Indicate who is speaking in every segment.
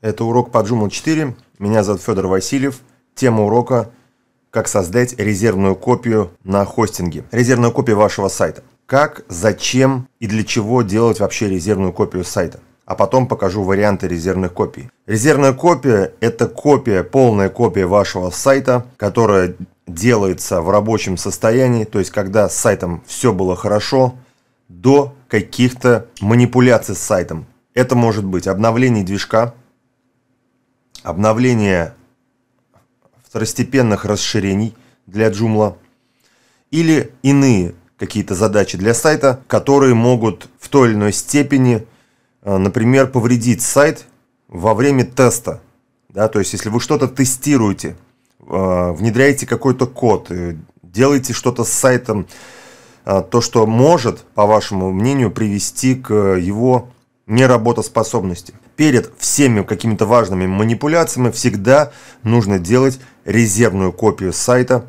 Speaker 1: Это урок по Joomla 4. Меня зовут Федор Васильев. Тема урока «Как создать резервную копию на хостинге». Резервную копию вашего сайта. Как, зачем и для чего делать вообще резервную копию сайта. А потом покажу варианты резервных копий. Резервная копия – это копия, полная копия вашего сайта, которая делается в рабочем состоянии, то есть когда с сайтом все было хорошо, до каких-то манипуляций с сайтом. Это может быть обновление движка, обновление второстепенных расширений для Joomla или иные какие-то задачи для сайта, которые могут в той или иной степени, э, например, повредить сайт во время теста. Да, то есть, если вы что-то тестируете, э, внедряете какой-то код, э, делаете что-то с сайтом, то, что может, по вашему мнению, привести к его неработоспособности перед всеми какими-то важными манипуляциями всегда нужно делать резервную копию сайта.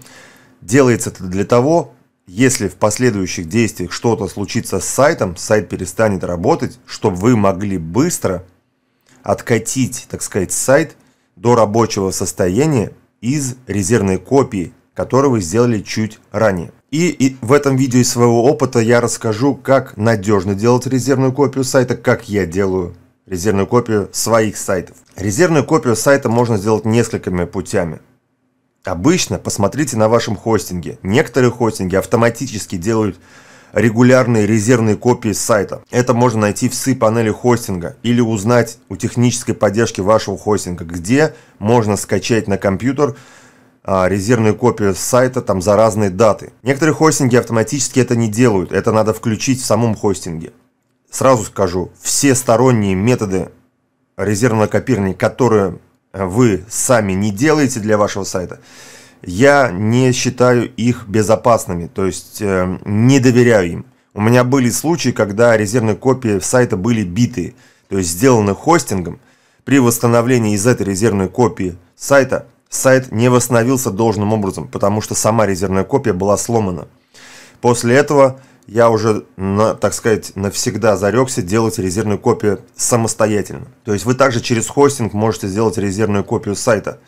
Speaker 1: Делается это для того, если в последующих действиях что-то случится с сайтом, сайт перестанет работать, чтобы вы могли быстро откатить, так сказать, сайт до рабочего состояния из резервной копии, которую вы сделали чуть ранее. И, и в этом видео из своего опыта я расскажу, как надежно делать резервную копию сайта, как я делаю резервную копию своих сайтов. Резервную копию сайта можно сделать несколькими путями. Обычно посмотрите на вашем хостинге. Некоторые хостинги автоматически делают регулярные резервные копии сайта. Это можно найти в СИ-панели хостинга или узнать у технической поддержки вашего хостинга, где можно скачать на компьютер а, резервную копию сайта там за разные даты. Некоторые хостинги автоматически это не делают, это надо включить в самом хостинге сразу скажу, все сторонние методы резервного копирования, которые э, вы сами не делаете для вашего сайта, я не считаю их безопасными, то есть э, не доверяю им. У меня были случаи, когда резервные копии сайта были биты, то есть сделаны хостингом. При восстановлении из этой резервной копии сайта сайт не восстановился должным образом, потому что сама резервная копия была сломана. После этого я уже, на, так сказать, навсегда зарекся делать резервную копию самостоятельно. То есть вы также через хостинг можете сделать резервную копию сайта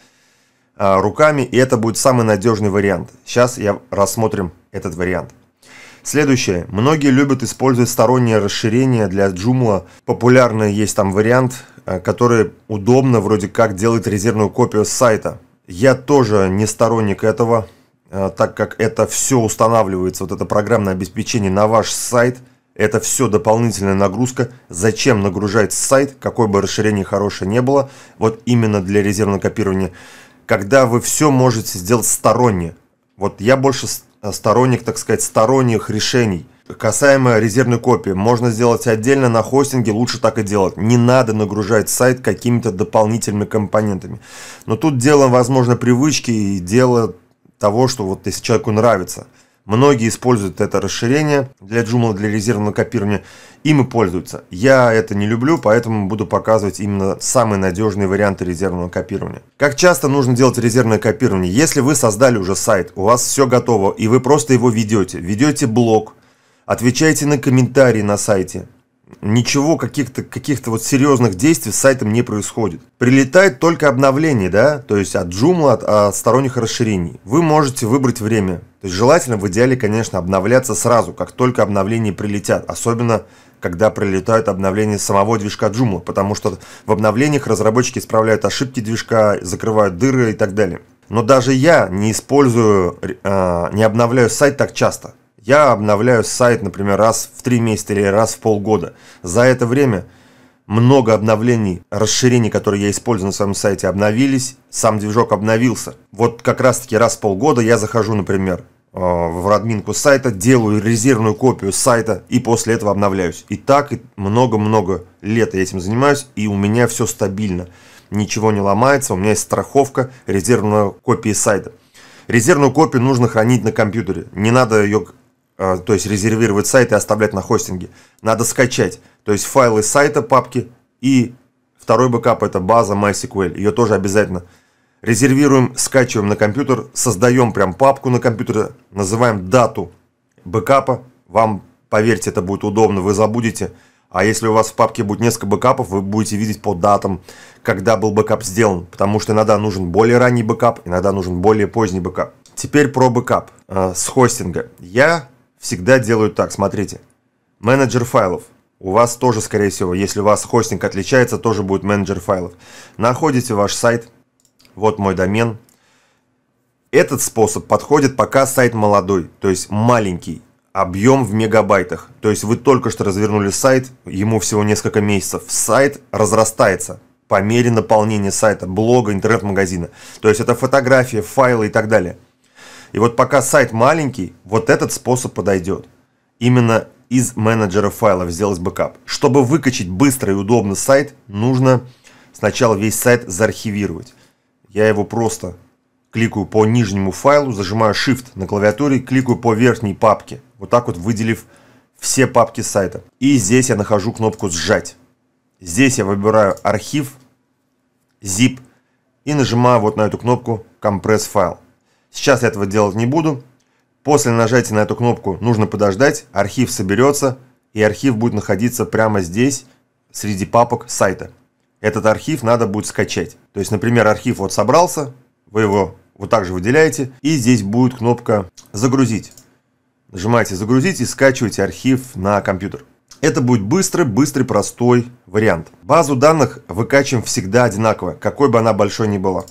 Speaker 1: а, руками, и это будет самый надежный вариант. Сейчас я рассмотрим этот вариант. Следующее. Многие любят использовать сторонние расширения для Joomla. Популярный есть там вариант, а, который удобно вроде как делать резервную копию сайта. Я тоже не сторонник этого, Э, так как это все устанавливается, вот это программное обеспечение на ваш сайт, это все дополнительная нагрузка. Зачем нагружать сайт, какое бы расширение хорошее не было, вот именно для резервного копирования, когда вы все можете сделать сторонне. Вот я больше э, сторонник, так сказать, сторонних решений. Касаемо резервной копии, можно сделать отдельно на хостинге, лучше так и делать. Не надо нагружать сайт какими-то дополнительными компонентами. Но тут дело, возможно, привычки и дело того, что вот если человеку нравится. Многие используют это расширение для Joomla, для резервного копирования. Им и пользуются. Я это не люблю, поэтому буду показывать именно самые надежные варианты резервного копирования. Как часто нужно делать резервное копирование? Если вы создали уже сайт, у вас все готово, и вы просто его ведете. Ведете блог, отвечаете на комментарии на сайте, ничего, каких-то каких вот серьезных действий с сайтом не происходит. Прилетает только обновление, да, то есть от Joomla, от, от сторонних расширений. Вы можете выбрать время. То есть желательно в идеале, конечно, обновляться сразу, как только обновления прилетят, особенно когда прилетают обновления самого движка Joomla, потому что в обновлениях разработчики исправляют ошибки движка, закрывают дыры и так далее. Но даже я не использую, э, не обновляю сайт так часто. Я обновляю сайт, например, раз в три месяца или раз в полгода. За это время много обновлений, расширений, которые я использую на своем сайте, обновились, сам движок обновился. Вот как раз-таки раз в полгода я захожу, например, э, в админку сайта, делаю резервную копию сайта и после этого обновляюсь. И так много-много лет я этим занимаюсь, и у меня все стабильно. Ничего не ломается, у меня есть страховка резервной копии сайта. Резервную копию нужно хранить на компьютере. Не надо ее Э, то есть резервировать сайт и оставлять на хостинге. Надо скачать, то есть файлы сайта, папки и второй бэкап это база MySQL, ее тоже обязательно резервируем, скачиваем на компьютер, создаем прям папку на компьютере, называем дату бэкапа, вам, поверьте, это будет удобно, вы забудете, а если у вас в папке будет несколько бэкапов, вы будете видеть по датам, когда был бэкап сделан, потому что иногда нужен более ранний бэкап, иногда нужен более поздний бэкап. Теперь про бэкап э, с хостинга. Я всегда делают так, смотрите. Менеджер файлов. У вас тоже, скорее всего, если у вас хостинг отличается, тоже будет менеджер файлов. Находите ваш сайт. Вот мой домен. Этот способ подходит, пока сайт молодой, то есть маленький. Объем в мегабайтах. То есть вы только что развернули сайт, ему всего несколько месяцев. Сайт разрастается по мере наполнения сайта, блога, интернет-магазина. То есть это фотографии, файлы и так далее. И вот пока сайт маленький, вот этот способ подойдет. Именно из менеджера файлов сделать бэкап. Чтобы выкачать быстро и удобно сайт, нужно сначала весь сайт заархивировать. Я его просто кликаю по нижнему файлу, зажимаю Shift на клавиатуре, кликаю по верхней папке, вот так вот выделив все папки сайта. И здесь я нахожу кнопку «Сжать». Здесь я выбираю архив, zip и нажимаю вот на эту кнопку «Компресс файл». Сейчас я этого делать не буду. После нажатия на эту кнопку нужно подождать, архив соберется, и архив будет находиться прямо здесь, среди папок сайта. Этот архив надо будет скачать. То есть, например, архив вот собрался, вы его вот так же выделяете, и здесь будет кнопка «Загрузить». Нажимаете «Загрузить» и скачиваете архив на компьютер. Это будет быстрый, быстрый, простой вариант. Базу данных выкачиваем всегда одинаково, какой бы она большой ни была.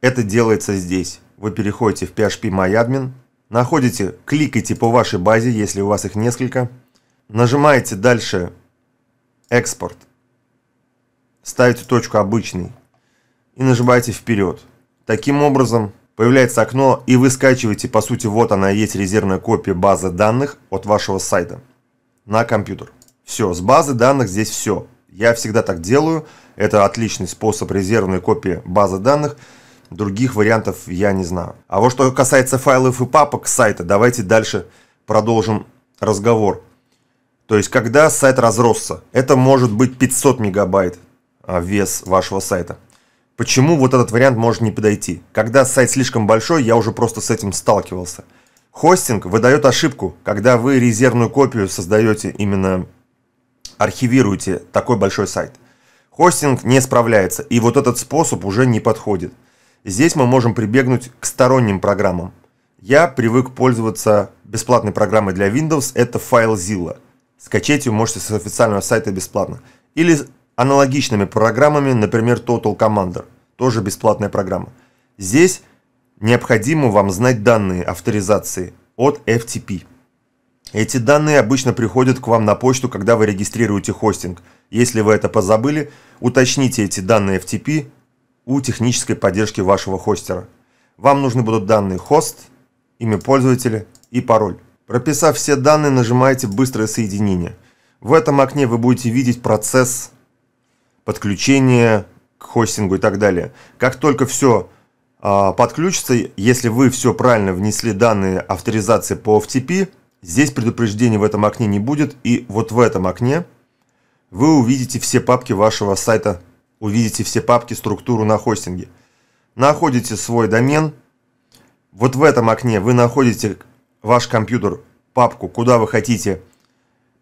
Speaker 1: Это делается здесь вы переходите в PHP MyAdmin, находите, кликайте типа по вашей базе, если у вас их несколько, нажимаете дальше «Экспорт», ставите точку «Обычный» и нажимаете «Вперед». Таким образом, появляется окно, и вы скачиваете, по сути, вот она и есть резервная копия базы данных от вашего сайта на компьютер. Все, с базы данных здесь все. Я всегда так делаю. Это отличный способ резервной копии базы данных – Других вариантов я не знаю. А вот что касается файлов и папок сайта, давайте дальше продолжим разговор. То есть, когда сайт разросся, это может быть 500 мегабайт а, вес вашего сайта. Почему вот этот вариант может не подойти? Когда сайт слишком большой, я уже просто с этим сталкивался. Хостинг выдает ошибку, когда вы резервную копию создаете именно архивируете такой большой сайт. Хостинг не справляется, и вот этот способ уже не подходит. Здесь мы можем прибегнуть к сторонним программам. Я привык пользоваться бесплатной программой для Windows, это FileZilla. Скачать ее можете с официального сайта бесплатно. Или с аналогичными программами, например, Total Commander, тоже бесплатная программа. Здесь необходимо вам знать данные авторизации от FTP. Эти данные обычно приходят к вам на почту, когда вы регистрируете хостинг. Если вы это позабыли, уточните эти данные FTP у технической поддержки вашего хостера. Вам нужны будут данные хост, имя пользователя и пароль. Прописав все данные, нажимаете «Быстрое соединение». В этом окне вы будете видеть процесс подключения к хостингу и так далее. Как только все э, а, подключится, если вы все правильно внесли данные авторизации по FTP, здесь предупреждений в этом окне не будет, и вот в этом окне вы увидите все папки вашего сайта увидите все папки, структуру на хостинге. Находите свой домен. Вот в этом окне вы находите ваш компьютер, папку, куда вы хотите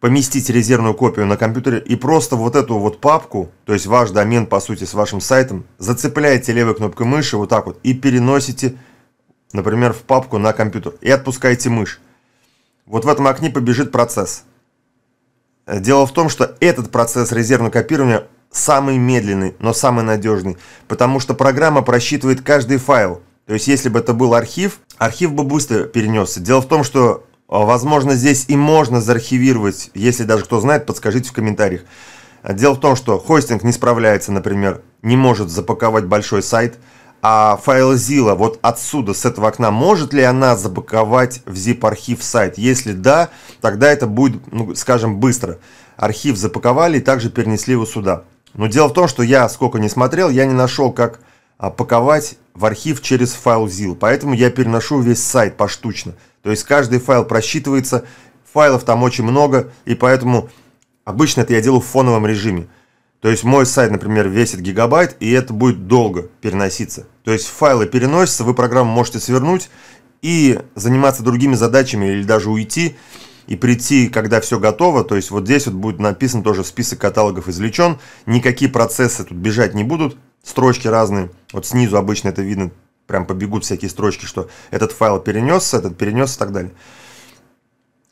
Speaker 1: поместить резервную копию на компьютере и просто вот эту вот папку, то есть ваш домен по сути с вашим сайтом, зацепляете левой кнопкой мыши вот так вот и переносите, например, в папку на компьютер и отпускаете мышь. Вот в этом окне побежит процесс. Дело в том, что этот процесс резервного копирования самый медленный, но самый надежный, потому что программа просчитывает каждый файл. То есть, если бы это был архив, архив бы быстро перенесся. Дело в том, что, э, возможно, здесь и можно заархивировать, если даже кто знает, подскажите в комментариях. Дело в том, что хостинг не справляется, например, не может запаковать большой сайт, а файл Zilla вот отсюда, с этого окна, может ли она запаковать в zip-архив сайт? Если да, тогда это будет, ну, скажем, быстро. Архив запаковали и также перенесли его сюда. Но дело в том, что я, сколько не смотрел, я не нашел, как а, паковать в архив через файл ZIL. Поэтому я переношу весь сайт поштучно. То есть каждый файл просчитывается, файлов там очень много, и поэтому обычно это я делаю в фоновом режиме. То есть мой сайт, например, весит гигабайт, и это будет долго переноситься. То есть файлы переносятся, вы программу можете свернуть и заниматься другими задачами или даже уйти и прийти, когда все готово, то есть вот здесь вот будет написан тоже список каталогов извлечен, никакие процессы тут бежать не будут, строчки разные, вот снизу обычно это видно, прям побегут всякие строчки, что этот файл перенесся, этот перенесся и так далее.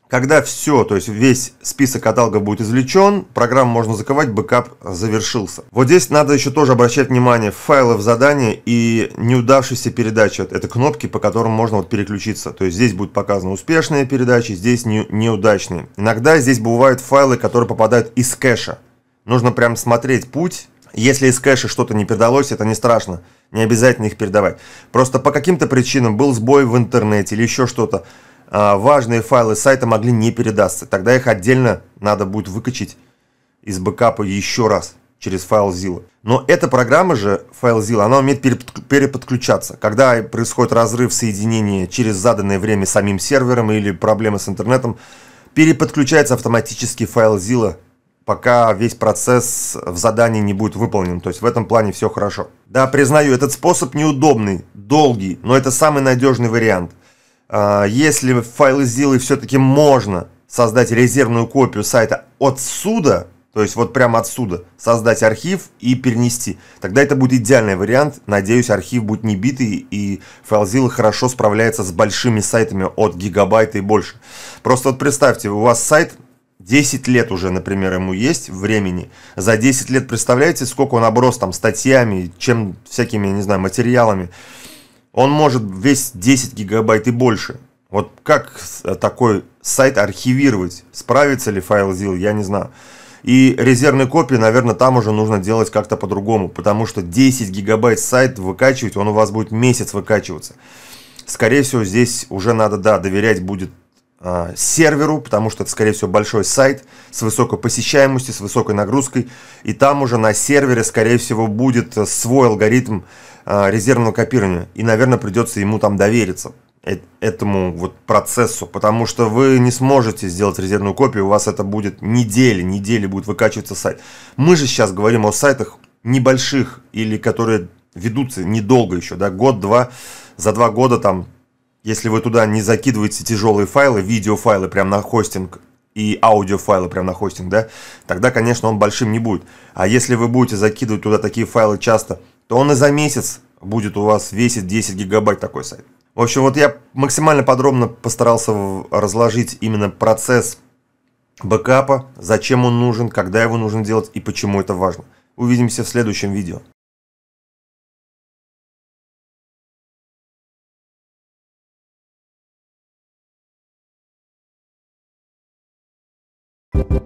Speaker 1: Когда все, то есть весь список каталогов будет извлечен, программу можно заковать, бэкап завершился. Вот здесь надо еще тоже обращать внимание, файлов задания и неудавшиеся передачи. это кнопки, по которым можно вот переключиться. То есть здесь будет показано успешные передачи, здесь не, неудачные. Иногда здесь бывают файлы, которые попадают из кэша. Нужно прям смотреть путь. Если из кэша что-то не передалось, это не страшно. Не обязательно их передавать. Просто по каким-то причинам был сбой в интернете или еще что-то. А, важные файлы сайта могли не передаться. Тогда их отдельно надо будет выкачать из бэкапа еще раз через FileZilla. Но эта программа же, FileZilla, она умеет переподключаться. Когда происходит разрыв соединения через заданное время самим сервером или проблемы с интернетом, переподключается автоматически FileZilla, пока весь процесс в задании не будет выполнен. То есть в этом плане все хорошо. Да, признаю, этот способ неудобный, долгий, но это самый надежный вариант – а, если файлы сделай все-таки можно создать резервную копию сайта отсюда, то есть вот прямо отсюда, создать архив и перенести. Тогда это будет идеальный вариант. Надеюсь, архив будет не битый, и FileZilla хорошо справляется с большими сайтами от гигабайта и больше. Просто вот представьте, у вас сайт 10 лет уже, например, ему есть времени. За 10 лет представляете, сколько он оброс там статьями, чем всякими, не знаю, материалами он может весь 10 гигабайт и больше. Вот как э, такой сайт архивировать? Справится ли FileZilla, я не знаю. И резервные копии, наверное, там уже нужно делать как-то по-другому, потому что 10 гигабайт сайт выкачивать, он у вас будет месяц выкачиваться. Скорее всего, здесь уже надо, да, доверять будет а, серверу, потому что это, скорее всего, большой сайт с высокой посещаемостью, с высокой нагрузкой, и там уже на сервере, скорее всего, будет э, свой алгоритм а, резервного копирования, и, наверное, придется ему там довериться, э, этому вот процессу, потому что вы не сможете сделать резервную копию, у вас это будет недели, недели будет выкачиваться сайт. Мы же сейчас говорим о сайтах небольших или которые ведутся недолго еще, да, год-два, за два года там если вы туда не закидываете тяжелые файлы, видеофайлы прям на хостинг и аудиофайлы прям на хостинг, да, тогда, конечно, он большим не будет. А если вы будете закидывать туда такие файлы часто, то он и за месяц будет у вас весить 10 гигабайт такой сайт. В общем, вот я максимально подробно постарался разложить именно процесс бэкапа, зачем он нужен, когда его нужно делать и почему это важно. Увидимся в следующем видео. Thank you.